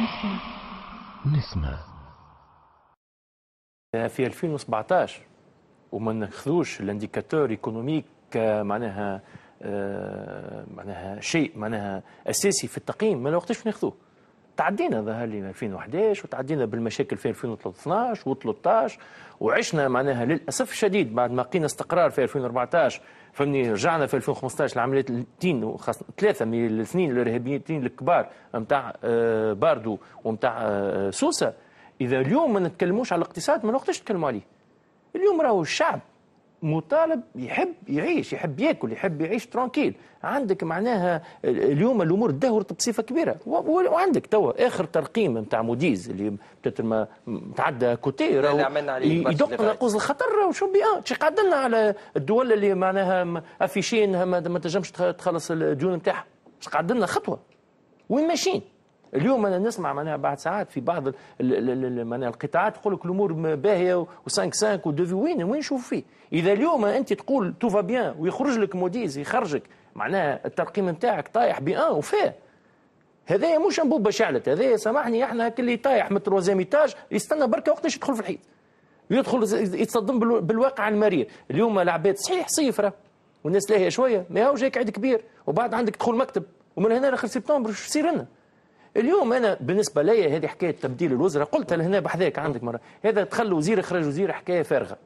نسمع نسمع آه، في 2017 وما ناخذوش الانديكاتور ايكونوميك آه، معناها آه، معناها شيء معناها اساسي في التقييم ما وقتاش ناخذوه تعدينا ظهر لي 2011 وتعدينا بالمشاكل في 2013 و13 وعشنا معناها للاسف الشديد بعد ما لقينا استقرار في 2014 فهمني رجعنا في 2015 لعمليه التين وخاصه ثلاثه من الاثنين الارهابيين الكبار نتاع آه، آه، باردو ونتاع آه، سوسه اذا اليوم ما نتكلموش على الاقتصاد ما وقتاش نتكلموا عليه اليوم راهو الشعب مطالب يحب يعيش يحب ياكل يحب يعيش ترانكيل عندك معناها اليوم الامور تدهورت بصفه كبيره وعندك توا اخر ترقيم نتاع موديز اللي بتتر ما تعدى كوتي يدق ناقوس الخطر وشو بي اه شي قعدنا على الدول اللي معناها افيشين ما تنجمش تخلص الديون نتاعها قعدنا خطوه وين ماشيين اليوم انا نسمع معناها بعد ساعات في بعض معناها القطاعات تقول لك الامور باهيه و5 5 ودوفي وين وين نشوف فيه؟ اذا اليوم انت تقول تو فا بيان ويخرج لك موديز يخرجك معناها الترقيم نتاعك طايح بان وفاه هذايا مش انبوب شعلت هذايا سامحني احنا هكا اللي طايح من التروزيام ايتاج يستنى بركه وقتاش يدخل في الحيط يدخل يتصدم بالواقع المرير اليوم العباد صحيح صفره والناس لاهيه شويه ما هو جايك عيد كبير وبعد عندك تدخل مكتب ومن هنا لاخر سبتمبر شو يصير لنا؟ اليوم انا بالنسبه لي هذه حكايه تبديل الوزراء قلت لهنا بحذاك عندك مره هذا تخلى وزير خرج وزير حكايه فارغه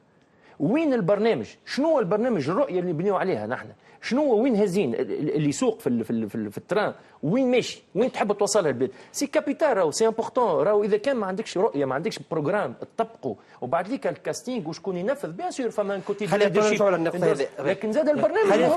وين البرنامج شنو هو البرنامج الرؤيه اللي بنيو عليها نحن شنو وين هزين اللي يسوق في في, في, في التران وين ماشي وين تحب توصلها البلاد سي كابيتال راهو سي امبورتون راهو اذا كان ما عندكش رؤيه ما عندكش بروجرام تطبقه وبعد ليك الكاستينغ وشكون ينفذ بيان سور فما كوتي خلينا لكن زاد البرنامج